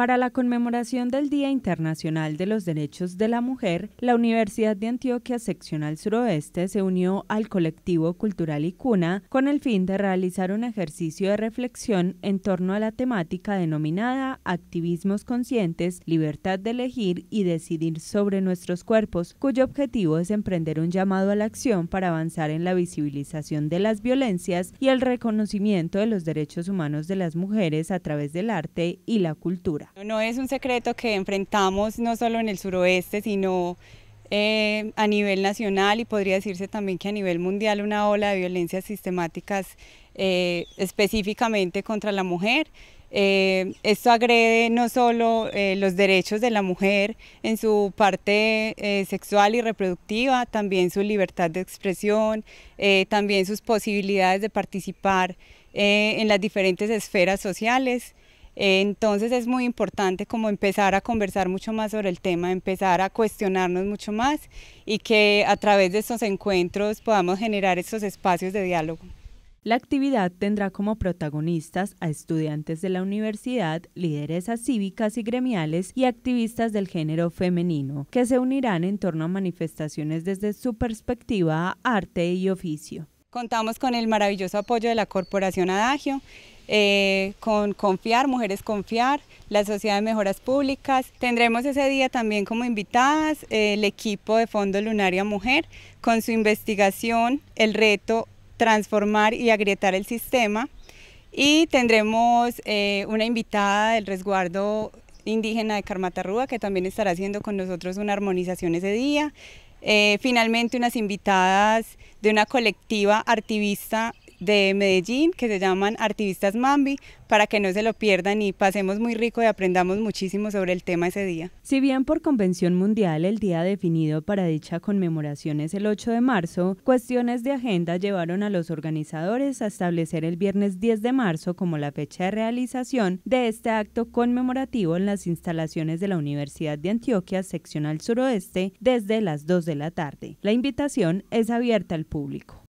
Para la conmemoración del Día Internacional de los Derechos de la Mujer, la Universidad de Antioquia Seccional Suroeste se unió al colectivo cultural Icuna con el fin de realizar un ejercicio de reflexión en torno a la temática denominada Activismos Conscientes, Libertad de Elegir y Decidir sobre Nuestros Cuerpos, cuyo objetivo es emprender un llamado a la acción para avanzar en la visibilización de las violencias y el reconocimiento de los derechos humanos de las mujeres a través del arte y la cultura. No es un secreto que enfrentamos no solo en el suroeste, sino eh, a nivel nacional y podría decirse también que a nivel mundial una ola de violencias sistemáticas eh, específicamente contra la mujer. Eh, esto agrede no solo los derechos de la mujer en su parte sexual y reproductiva, también su libertad de expresión, también sus posibilidades de participar en las diferentes esferas sociales. Eh, entonces es muy importante como empezar a conversar mucho más sobre el tema, empezar a cuestionarnos mucho más y que a través de estos encuentros podamos generar estos espacios de diálogo. La actividad tendrá como protagonistas a estudiantes de la universidad, lideresas cívicas y gremiales y activistas del género femenino, que se unirán en torno a manifestaciones desde su perspectiva, arte y oficio. Contamos con el maravilloso apoyo de la Corporación Adagio, eh, con Confiar, Mujeres Confiar, la Sociedad de Mejoras Públicas. Tendremos ese día también como invitadas eh, el equipo de Fondo Lunaria Mujer con su investigación, el reto transformar y agrietar el sistema. Y tendremos eh, una invitada del resguardo indígena de Carmatarrúa que también estará haciendo con nosotros una armonización ese día. finalmente unas invitadas de una colectiva activista de Medellín que se llaman Artivistas Mambi para que no se lo pierdan y pasemos muy rico y aprendamos muchísimo sobre el tema ese día. Si bien por convención mundial el día definido para dicha conmemoración es el 8 de marzo, cuestiones de agenda llevaron a los organizadores a establecer el viernes 10 de marzo como la fecha de realización de este acto conmemorativo en las instalaciones de la Universidad de Antioquia, seccional suroeste, desde las 2 de la tarde. La invitación es abierta al público.